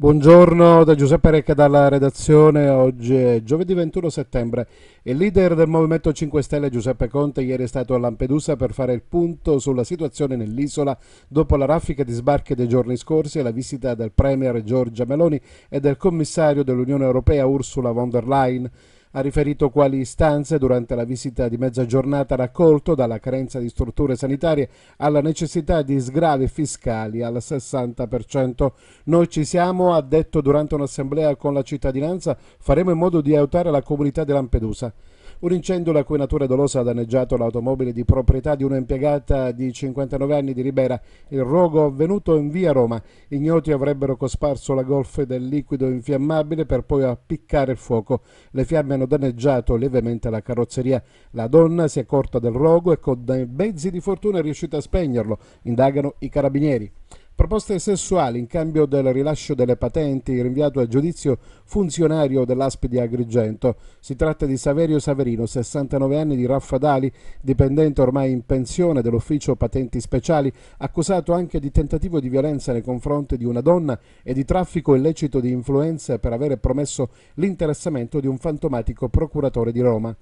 Buongiorno da Giuseppe Recca dalla redazione, oggi è giovedì 21 settembre. Il leader del Movimento 5 Stelle Giuseppe Conte ieri è stato a Lampedusa per fare il punto sulla situazione nell'isola dopo la raffica di sbarche dei giorni scorsi e la visita del Premier Giorgia Meloni e del commissario dell'Unione Europea Ursula von der Leyen ha riferito quali istanze durante la visita di mezza giornata raccolto dalla carenza di strutture sanitarie alla necessità di sgravi fiscali al 60%. Noi ci siamo, ha detto durante un'assemblea con la cittadinanza, faremo in modo di aiutare la comunità di Lampedusa. Un incendio la cui natura dolosa ha danneggiato l'automobile di proprietà di un'impiegata di 59 anni di Ribera. Il rogo avvenuto in via Roma. Ignoti avrebbero cosparso la golf del liquido infiammabile per poi appiccare il fuoco. Le fiamme hanno danneggiato lievemente la carrozzeria. La donna si è accorta del rogo e con dei mezzi di fortuna è riuscita a spegnerlo, indagano i carabinieri. Proposte sessuali in cambio del rilascio delle patenti rinviato a giudizio funzionario dell'ASP di Agrigento. Si tratta di Saverio Saverino, 69 anni di Raffadali, dipendente ormai in pensione dell'ufficio patenti speciali, accusato anche di tentativo di violenza nei confronti di una donna e di traffico illecito di influenze per avere promesso l'interessamento di un fantomatico procuratore di Roma.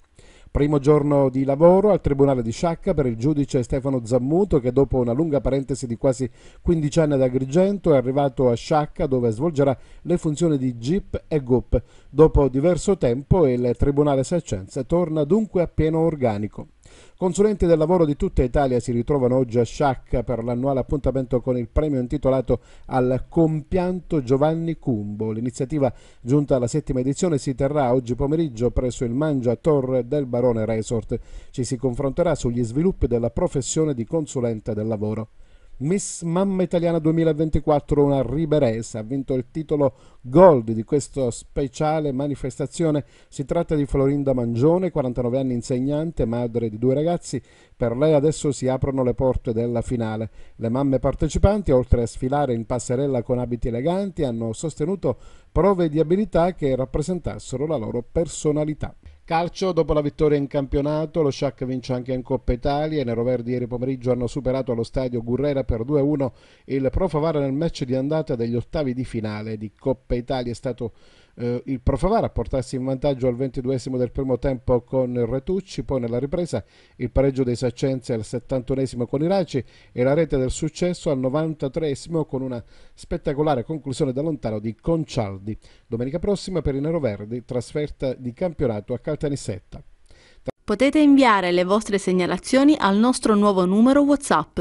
Primo giorno di lavoro al Tribunale di Sciacca per il giudice Stefano Zammuto che dopo una lunga parentesi di quasi 15 anni ad Agrigento è arrivato a Sciacca dove svolgerà le funzioni di GIP e GUP. Dopo diverso tempo il Tribunale Saccenza torna dunque a pieno organico. Consulenti del lavoro di tutta Italia si ritrovano oggi a Sciacca per l'annuale appuntamento con il premio intitolato al compianto Giovanni Cumbo. L'iniziativa giunta alla settima edizione si terrà oggi pomeriggio presso il Mangia Torre del Barone Resort. Ci si confronterà sugli sviluppi della professione di consulente del lavoro. Miss Mamma Italiana 2024, una riberese, ha vinto il titolo Gold di questa speciale manifestazione. Si tratta di Florinda Mangione, 49 anni insegnante, madre di due ragazzi. Per lei adesso si aprono le porte della finale. Le mamme partecipanti, oltre a sfilare in passerella con abiti eleganti, hanno sostenuto prove di abilità che rappresentassero la loro personalità. Calcio, dopo la vittoria in campionato, lo Sciac vince anche in Coppa Italia. I neroverdi ieri pomeriggio hanno superato allo stadio Gurrera per 2-1 il Profavara nel match di andata degli ottavi di finale di Coppa Italia. È stato eh, il Profavara a portarsi in vantaggio al 22 del primo tempo con Retucci, poi nella ripresa il pareggio dei Saccenzi al 71 con Iraci e la rete del successo al 93 con una spettacolare conclusione da lontano di Concialdi. Domenica prossima per i neroverdi trasferta di campionato a calcio Caltanissetta. Potete inviare le vostre segnalazioni al nostro nuovo numero WhatsApp.